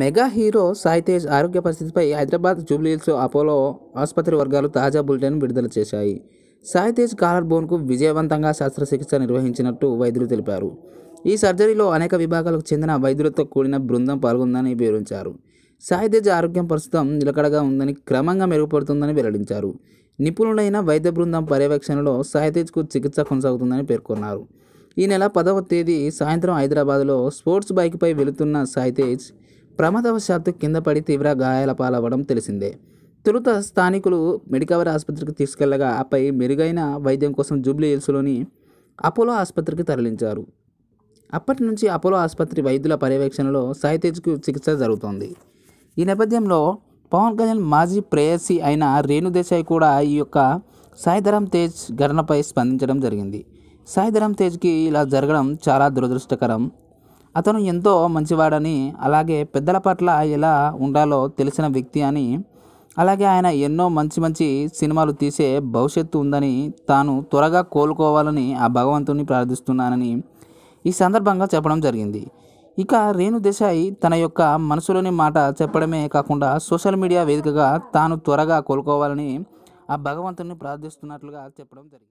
mega hero Sai Tej ఆరోగ్య పరిస్థితిపై Hyderabad Jubilee Hills Apollo ఆసుపత్రి వర్గాలు తాజా బులెటిన్ విడుదల చేశాయి సాయితేజ్ కాలర్ బోన్కు విజయవంతంగా శస్త్రచికిత్స నిర్వహించినట్టు వైద్యులు తెలిపారు ఈ సర్జరీలో అనేక విభాగాలకు చెందిన వైద్యులతో కూడిన బృందం పాల్గొందని వివరించారు సాయితేజ్ ఆరోగ్యం ప్రస్తుతం నిలకడగా ఉందని క్రమంగా మెరుగుపడుతుందని వెల్లడించారు నిపుణులైన వైద్య బృందం పర్యవేక్షణలో సాయితేజ్కు చికిత్స కొనసాగుతుందని పేర్కొన్నారు ఈ నెల పదవ తేదీ సాయంత్రం హైదరాబాద్లో స్పోర్ట్స్ బైక్పై వెళుతున్న సాయితేజ్ ప్రమాదవశాత్తు కింద పడి తీవ్ర గాయాల పాలవ్వడం తెలిసిందే తొలుత స్థానికులు మెడికవర్ ఆసుపత్రికి తీసుకెళ్లగా ఆపై మెరుగైన వైద్యం కోసం జూబ్లీ హిల్స్లోని అపోలో ఆసుపత్రికి తరలించారు అప్పటి నుంచి అపోలో ఆసుపత్రి వైద్యుల పర్యవేక్షణలో సాయితేజ్కు చికిత్స జరుగుతోంది ఈ నేపథ్యంలో పవన్ కళ్యాణ్ మాజీ ప్రేయసి అయిన రేణుదేశాయ్ కూడా ఈ యొక్క సాయిధరం తేజ్ ఘటనపై స్పందించడం జరిగింది సాయిధరం తేజ్కి ఇలా జరగడం చాలా దురదృష్టకరం అతను ఎంతో మంచివాడని అలాగే పెద్దల పట్ల ఎలా ఉండాలో తెలిసిన వ్యక్తి అని అలాగే ఆయన ఎన్నో మంచి మంచి సినిమాలు తీసే భవిష్యత్తు ఉందని తాను త్వరగా కోలుకోవాలని ఆ భగవంతుని ప్రార్థిస్తున్నానని ఈ సందర్భంగా చెప్పడం జరిగింది ఇక రేణు దేశాయి తన యొక్క మనసులోని మాట చెప్పడమే కాకుండా సోషల్ మీడియా వేదికగా తాను త్వరగా కోలుకోవాలని ఆ భగవంతుని ప్రార్థిస్తున్నట్లుగా చెప్పడం జరిగింది